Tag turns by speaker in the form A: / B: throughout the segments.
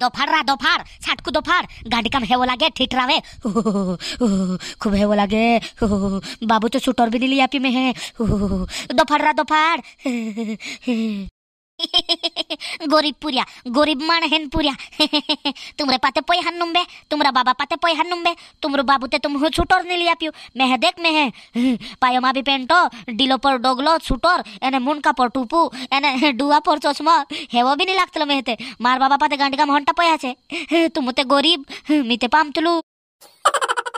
A: दोपहर रा दोपहर छठ को दोपहर गाड़ी का हेवो लागे ठीक रावे खूब हेवो लगे बाबू तो सूटर भी नहीं लिया पी में है दोपहर रा दोपहर গরিব পুরিয়া গরিব মাণ হেন পুরিয়া তোমরে পাতে পই হান নুমবে তোমরা বাবা পাতে পই হান নুমবে তোমর বাবুতে তুম হো ছুটর নিলিয়া পিউ মেহে দেখ মেহে পায় মাবি পেন্ট ডিলো পর ডগলো ছুটর এনে মুন কাপড় টুপু এনে ডুয়া পর চশমা হেও বি নি লাগতলো মেহেতে মার বাবা পাতে গান্ডিকা হন্টা পই আছে তুমতে গরিব মিতে পামতলু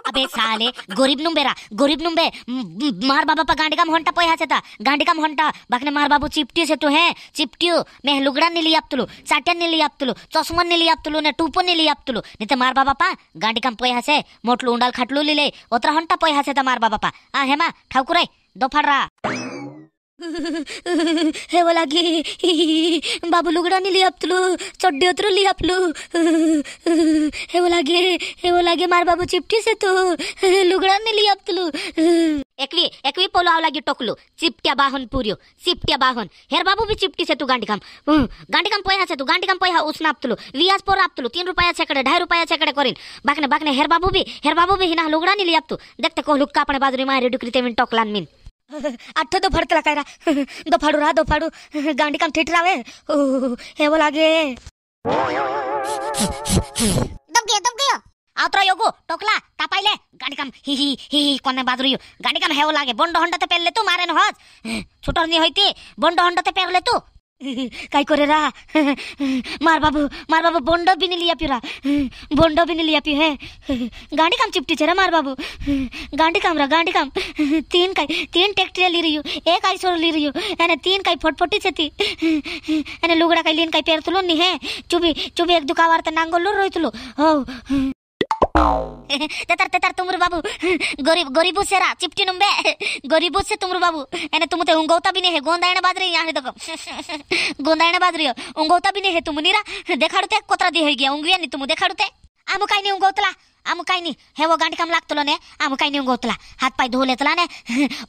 A: अबे साले गरीब नुम्बेरा गरीब नुम्बे मार बाबा पा गांडिकाम हंटा पोया सेता गांडिकाम हंटा बकने मार बाबू चिपटी से तो है चिपटियो मैं लुगड़ा नीली आपतुलु साटन नीली आपतुलु चश्मा नीली आपतुलु ने टूपो नीली आपतुलु नहीं तो मार बाबा पा गांडिकाम पोया से मोटलू उंडाल खाटलू लीले ओतरा हंटा पोया सेता तो मार बाबा पा आ हेमा ठाकुर दफाड़ ಹೇವಲಾಗಿ ಬಾಬು ಲುಗಡಾನಿ ಲಿಯಾಪ್ತಲು ಚೊಡ್ಡಿ ಹತ್ರ ಲಿಯಾಪ್ಲು ಹೇವಲಾಗಿ ಹೇವಲಾಗಿ ಮಾರ್ ಬಾಬು ಚಿಪ್ಟಿ ಸೇತು ಲುಗಡಾನಿ ಲಿಯಾಪ್ತಲು একবি একবি পোলাও লাগি টকলু চিপটিয়া বাহন পুরিও চিপটিয়া বাহন হের বাবু বি চিপটি সেতু গান্ডি কাম গান্ডি কাম পয়া সেতু গান্ডি কাম পয়া উসনা আপতুলু লিয়াস পর আপতুলু তিন রুপায়া ছেকড়ে ঢাই রুপায়া ছেকড়ে করিন বাকনে বাকনে হের বাবু বি হের বাবু বি হিনা লুগড়া নিলি আপতু দেখতে কহ লুক্কা আপনে বাদুরি মায়ের ডুকরিতে মিন টকলান মিন అట్ట దొఫాడుతులా కైరా దొఫాడు రా దొఫాడు గాండికం తిట్టి రావే ఏవలాగే దొబ్బే దొబ్బే আত্র ইয়োগু টকলা তাপাইলে গাড়িকাম হি হি হি হি কনে বাদরুয়ু গাড়িকাম হেও লাগে বন্ড হন্ডাতে পেরলে তু মারেন হজ ছোটর নি হইতি বন্ড হন্ডাতে পেরলে তু काई करे रा मार बाबू मार बाबू बोंडो भी नहीं लिया पिरा बोंडो भी नहीं लिया पी है गांडी काम चिपटी चेरा मार बाबू गांडी काम रा गांडी काम तीन काई तीन ट्रैक्टर ली रही हूँ एक काई सोर ली रही हूँ याने तीन काई फट फटी चेती याने लुगड़ा काई लीन काई पैर तुलो नहीं है चुबी चुबी एक दुकावार तनांगोलो रोई तुलो हो তেতার তেতার তুমুর বাবু গরিব গরিবু সেরা চিপটি নুম্বে গরিবু সে তুমুর বাবু এনে তুমতে উঙ্গৌতা বিনে হে গোন্দায়নে বাদরি ইয়ানে দেখো গোন্দায়নে বাদরি উঙ্গৌতা বিনে হে তুমু নিরা দেখাড়ুতে কোতরা দি হই গিয়া উঙ্গিয়া নি তুমু দেখাড়ুতে আমু কাইনি উঙ্গৌতলা आम काही नाही हे व गांडकाम लागतलो ने आम काही नाही उगवतला हात पाय धुवलेतला ने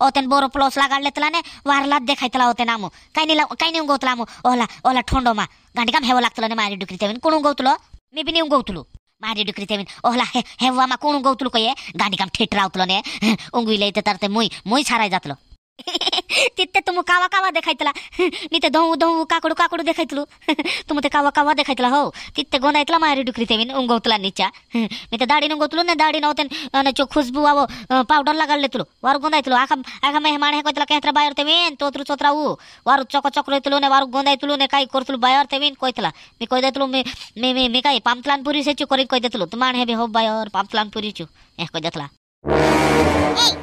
A: ओतेन बोरो प्लस लागाडलेतला ने वारलात देखायतला होते ना आमो काही नाही काही नाही उगवतला आमो ओला ओला ठोंडो मा गांडकाम हेवं लागतलो ने माझ्या डुकरी तेवीन कोण उगवतलो मी बी नाही उगवतलो ಮಾರಿ ಡುಕ್ರಿ ತೇವಿನ್ ಓಹ್ಲ ಹೆವ್ವ ಮಾ ಕೋಣು ಗೌತುಲು ಕೊಯ್ಯೆ ಗಾಂಡಿ ಕಾಮ್ ಠೇಟ್ರ ಅವತುಲನೆ ಉಂಗುಯಿಲೆ ಇತ್ತೆ ತರ್ತೆ ಮುಯ್ ಮುಯ್ ಸಾರಾಯ್ ಜಾತಲು ತಿತ್ತೆ ತುಮು ಕಾವ ಕಾವ ದೇಖಾಯ್ತಲ್ಲ ನಿತ್ತೆ ದೊವು ದೊವು ಕಾಕುಡು ಕಾಕುಡು ದೇಖಾಯ್ತಲು ತುಮತೆ ಕಾವ ಕಾವ ದೇಖಾಯ್ತಲ್ಲ ಹೋ ತಿತ್ತೆ ಗೋನಾಯ್ತಲ್ಲ ಮಾರಿ ಡುಕ್ರಿತೇವಿನ ಉಂಗೋತಲ ನಿಚ್ಚ ನಿತ್ತೆ ದಾಡಿ ನುಂಗೋತಲು ನ ದಾಡಿ ನೋತೆನ್ ನ ಚೊ ಖುಷ್ಬು ಆವೋ ಪೌಡರ್ ಲಗಾಡ್ಲೆತಲು ವಾರು ಗೋನಾಯ್ತಲು ಆಕ ಆಕ ಮೆಹಮಾನ ಹೇಕೋಯ್ತಲ್ಲ ಕೇತ್ರ ಬಾಯರ್ತೇವೇನ್ ತೋತ್ರು ಚೋತ್ರಾವು ವಾರು ಚೊಕ ಚೊಕ್ರೈತಲು ನೆ ವಾರು ಗೋನಾಯ್ತಲು ನೆ ಕಾಯಿ ಕೊರ್ತಲು ಬಾಯರ್ತೇವೇನ್ ಕೋಯ್ತಲ್ಲ ಮಿ ಕೋಯ್ದೈತಲು ಮಿ ಮಿ ಮಿ ಕಾಯಿ ಪಾಮ್ತಲಾನ್ ಪುರಿ ಸೆಚ್ಚು ಕೊರಿ ಕೋಯ್ದೈತಲು ತುಮಾಣ ಹೇಬೆ ಹೋಬ್ ಬಾಯರ್ ಪಾಮ್ತಲಾನ್ ಪುರಿಚು ಏ ಕೋಯ್ದೈತಲ್ಲ
B: Hey!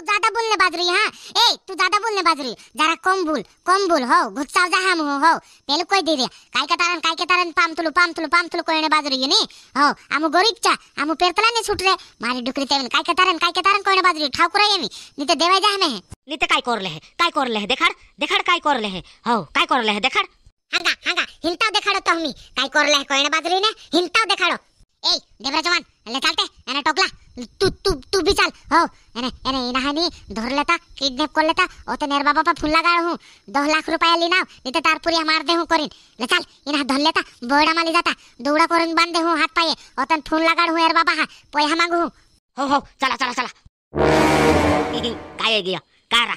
B: तू ज्यादा बोलने
A: बाज रही हाँ ए तू ज्यादा बोलने बाज रही जरा
B: कम बोल कम बोल हो गुस्सा जा हम हो हो पहले कोई दे रे काय के तारन काय के तारन पाम तुलू पाम तुलू पाम तुलू कोने बाज रही नी हो आमु गरीब चा आमु पेरतला ने छूट रे मारी डुकरी तेवन काय के तारन काय के तारन कोने बाज रही ठाकुर आई मी नीते देवा जा हमें नीते काय करले है काय करले है देखाड़ देखाड़ काय करले है हो काय करले है देखाड़ হাঙ্গা হাঙ্গা হিলটাও দেখাড়ো তো আমি কাই করলে কয়না বাজরি না হিলটাও দেখাড়ো এই দেবরা জওয়ান লে চালতে এনে টকলা तू तू तू भी चल हो एने एने इनहानी धर लेता किडनैप कर लेता ओते नेर बाबा पा फुल्ला गाड़ हूं 10 लाख रुपया ली नाव नहीं तो तार पूरी मार दे हूं करिन ले चल इनहा धर लेता बोड़ा माली जाता दौड़ा करिन बांध दे हूं हाथ पाए ओतन फूल लगाड़ हूं यार बाबा हा पैसा मांगू हूं हो हो चला
A: चला चला काय गया कारा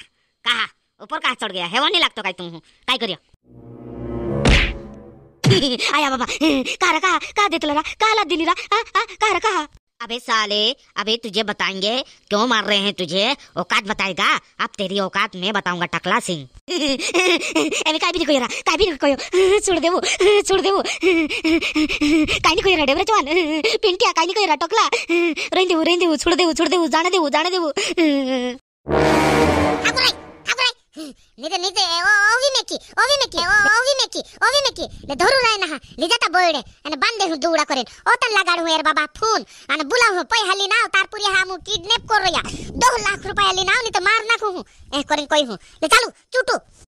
A: कहा ऊपर कहा चढ़ गया हेवा नहीं लागतो काय तुम काय करियो आया बाबा कारा कहा का देतला रा काला दिली रा आ, आ, कारा कहा अबे साले अबे तुझे बताएंगे क्यों मार रहे हैं तुझे औकात बताएगा अब तेरी औकात मैं बताऊंगा टकला सिंह अबे काई भी नहीं कोई रहा काय भी नहीं कोई छोड़ दे वो छोड़ दे वो काई नहीं कोई रहा डेवरे जवान पिंटिया काई नहीं कोई रहा टकला रेन देवो रेन वो छोड़ दे वो छोड़ दे वो जाने दे वो जाने दे वो
B: ನಿಜ ನಿಜ ಓವಿ ಮೆಕ್ಕಿ ಓವಿ ಮೆಕ್ಕಿ ಓವಿ ಮೆಕ್ಕಿ ಓವಿ ಮೆಕ್ಕಿ লে ধরু রাই না লিজাতা বইড়ে আনে বান্দে হু দুড়া করেন ওতন লাগাড় হুয়ের বাবা ফোন আনে বুলা হু পই হালি নাও তারপুরি হামু কিডন্যাপ
A: কর রইয়া 2 লাখ রুপায়া লি নাও নি তো মার নাখু হু এ করেন কই হু লে চালু চুটু